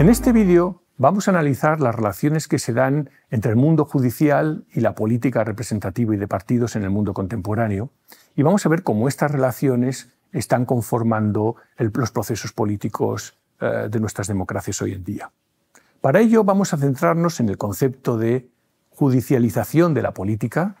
En este vídeo vamos a analizar las relaciones que se dan entre el mundo judicial y la política representativa y de partidos en el mundo contemporáneo y vamos a ver cómo estas relaciones están conformando los procesos políticos eh, de nuestras democracias hoy en día. Para ello vamos a centrarnos en el concepto de judicialización de la política,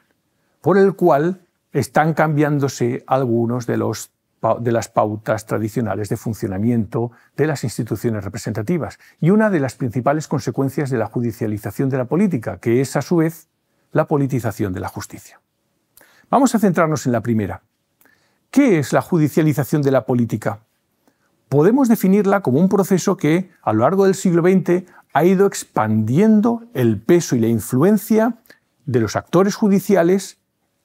por el cual están cambiándose algunos de los de las pautas tradicionales de funcionamiento de las instituciones representativas y una de las principales consecuencias de la judicialización de la política, que es a su vez la politización de la justicia. Vamos a centrarnos en la primera. ¿Qué es la judicialización de la política? Podemos definirla como un proceso que, a lo largo del siglo XX, ha ido expandiendo el peso y la influencia de los actores judiciales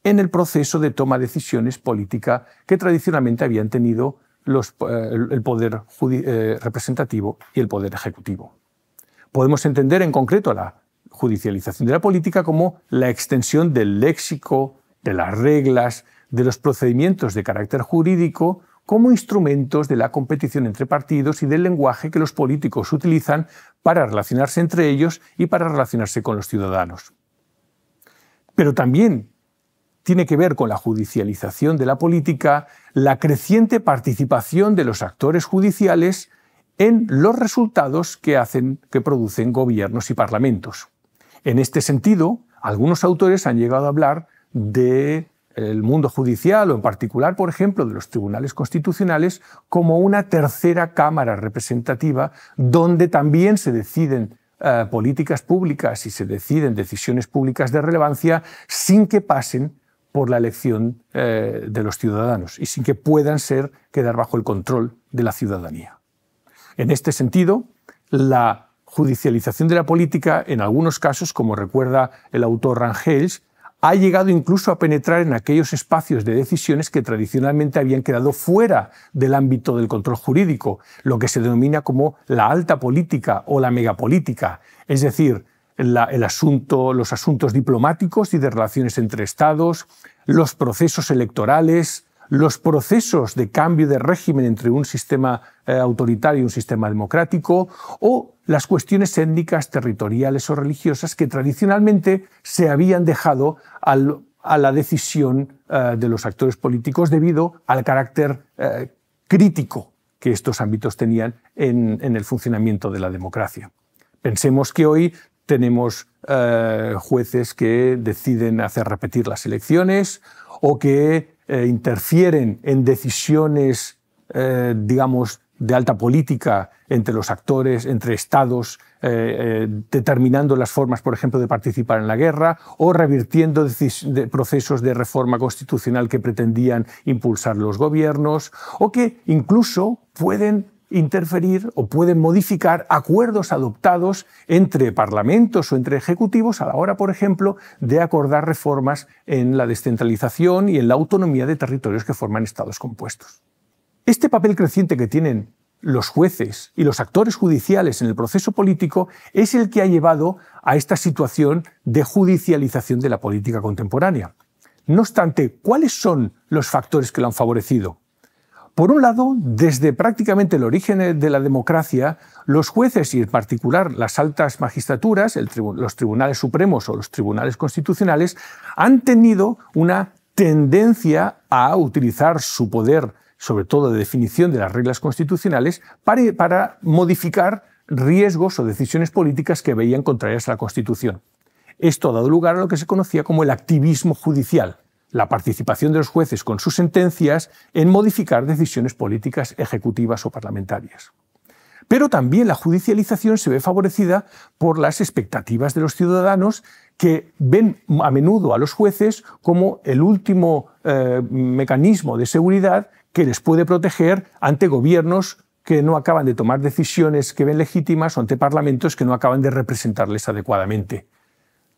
en el proceso de toma de decisiones política que tradicionalmente habían tenido eh, el poder eh, representativo y el poder ejecutivo. Podemos entender en concreto la judicialización de la política como la extensión del léxico, de las reglas, de los procedimientos de carácter jurídico como instrumentos de la competición entre partidos y del lenguaje que los políticos utilizan para relacionarse entre ellos y para relacionarse con los ciudadanos. Pero también tiene que ver con la judicialización de la política, la creciente participación de los actores judiciales en los resultados que hacen que producen gobiernos y parlamentos. En este sentido, algunos autores han llegado a hablar del mundo judicial o en particular, por ejemplo, de los tribunales constitucionales como una tercera cámara representativa donde también se deciden eh, políticas públicas y se deciden decisiones públicas de relevancia sin que pasen por la elección eh, de los ciudadanos y sin que puedan ser quedar bajo el control de la ciudadanía. En este sentido, la judicialización de la política, en algunos casos, como recuerda el autor Rangel, ha llegado incluso a penetrar en aquellos espacios de decisiones que tradicionalmente habían quedado fuera del ámbito del control jurídico, lo que se denomina como la alta política o la megapolítica, es decir, el asunto, los asuntos diplomáticos y de relaciones entre Estados, los procesos electorales, los procesos de cambio de régimen entre un sistema eh, autoritario y un sistema democrático, o las cuestiones étnicas, territoriales o religiosas que tradicionalmente se habían dejado a la decisión eh, de los actores políticos debido al carácter eh, crítico que estos ámbitos tenían en, en el funcionamiento de la democracia. Pensemos que hoy tenemos eh, jueces que deciden hacer repetir las elecciones o que eh, interfieren en decisiones, eh, digamos, de alta política entre los actores, entre estados, determinando las formas, por ejemplo, de participar en la guerra o revirtiendo procesos de reforma constitucional que pretendían impulsar los gobiernos o que incluso pueden interferir o pueden modificar acuerdos adoptados entre parlamentos o entre ejecutivos a la hora, por ejemplo, de acordar reformas en la descentralización y en la autonomía de territorios que forman estados compuestos. Este papel creciente que tienen los jueces y los actores judiciales en el proceso político es el que ha llevado a esta situación de judicialización de la política contemporánea. No obstante, ¿cuáles son los factores que lo han favorecido? Por un lado, desde prácticamente el origen de la democracia, los jueces y en particular las altas magistraturas, los tribunales supremos o los tribunales constitucionales, han tenido una tendencia a utilizar su poder, sobre todo de definición de las reglas constitucionales, para, para modificar riesgos o decisiones políticas que veían contrarias a la Constitución. Esto ha dado lugar a lo que se conocía como el activismo judicial, la participación de los jueces con sus sentencias en modificar decisiones políticas, ejecutivas o parlamentarias. Pero también la judicialización se ve favorecida por las expectativas de los ciudadanos que ven a menudo a los jueces como el último eh, mecanismo de seguridad que les puede proteger ante gobiernos que no acaban de tomar decisiones que ven legítimas o ante parlamentos que no acaban de representarles adecuadamente.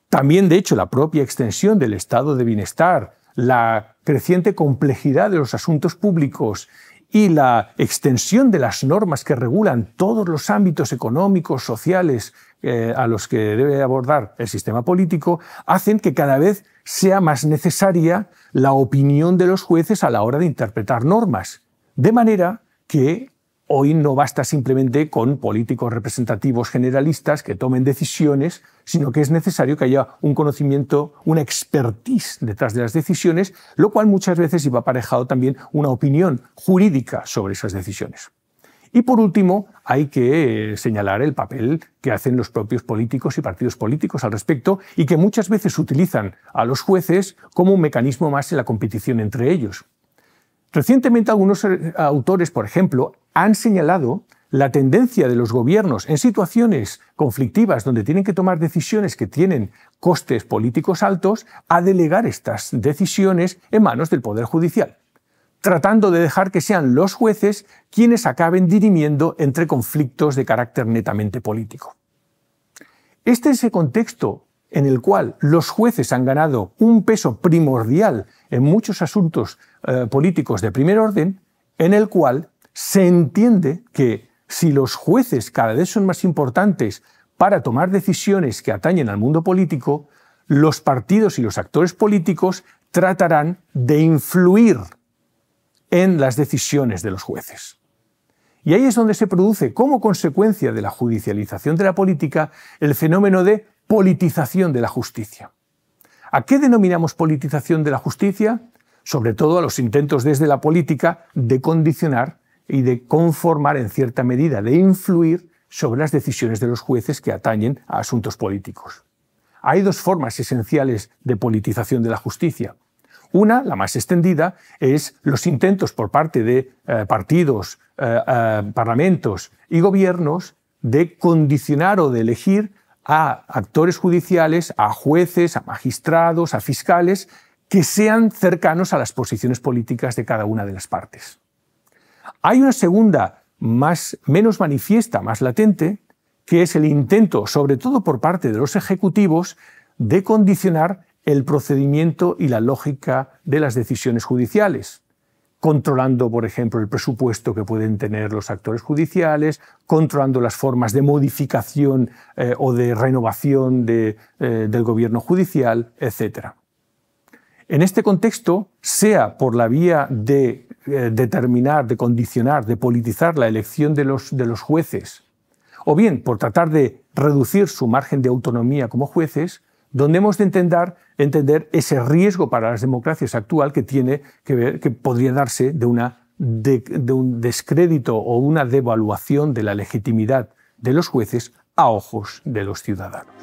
También, de hecho, la propia extensión del estado de bienestar la creciente complejidad de los asuntos públicos y la extensión de las normas que regulan todos los ámbitos económicos, sociales, eh, a los que debe abordar el sistema político, hacen que cada vez sea más necesaria la opinión de los jueces a la hora de interpretar normas. De manera que Hoy no basta simplemente con políticos representativos generalistas que tomen decisiones, sino que es necesario que haya un conocimiento, una expertise detrás de las decisiones, lo cual muchas veces iba aparejado también una opinión jurídica sobre esas decisiones. Y por último, hay que eh, señalar el papel que hacen los propios políticos y partidos políticos al respecto y que muchas veces utilizan a los jueces como un mecanismo más en la competición entre ellos. Recientemente algunos eh, autores, por ejemplo, han señalado la tendencia de los gobiernos en situaciones conflictivas donde tienen que tomar decisiones que tienen costes políticos altos a delegar estas decisiones en manos del Poder Judicial, tratando de dejar que sean los jueces quienes acaben dirimiendo entre conflictos de carácter netamente político. Este es el contexto en el cual los jueces han ganado un peso primordial en muchos asuntos eh, políticos de primer orden, en el cual se entiende que si los jueces cada vez son más importantes para tomar decisiones que atañen al mundo político, los partidos y los actores políticos tratarán de influir en las decisiones de los jueces. Y ahí es donde se produce, como consecuencia de la judicialización de la política, el fenómeno de politización de la justicia. ¿A qué denominamos politización de la justicia? Sobre todo a los intentos desde la política de condicionar y de conformar en cierta medida, de influir sobre las decisiones de los jueces que atañen a asuntos políticos. Hay dos formas esenciales de politización de la justicia. Una, la más extendida, es los intentos por parte de eh, partidos, eh, eh, parlamentos y gobiernos de condicionar o de elegir a actores judiciales, a jueces, a magistrados, a fiscales, que sean cercanos a las posiciones políticas de cada una de las partes. Hay una segunda, más, menos manifiesta, más latente, que es el intento, sobre todo por parte de los ejecutivos, de condicionar el procedimiento y la lógica de las decisiones judiciales, controlando, por ejemplo, el presupuesto que pueden tener los actores judiciales, controlando las formas de modificación eh, o de renovación eh, del gobierno judicial, etc. En este contexto, sea por la vía de eh, determinar, de condicionar, de politizar la elección de los, de los jueces, o bien por tratar de reducir su margen de autonomía como jueces, donde hemos de entender, entender ese riesgo para las democracias actual que tiene que ver, que podría darse de, una, de un descrédito o una devaluación de la legitimidad de los jueces a ojos de los ciudadanos.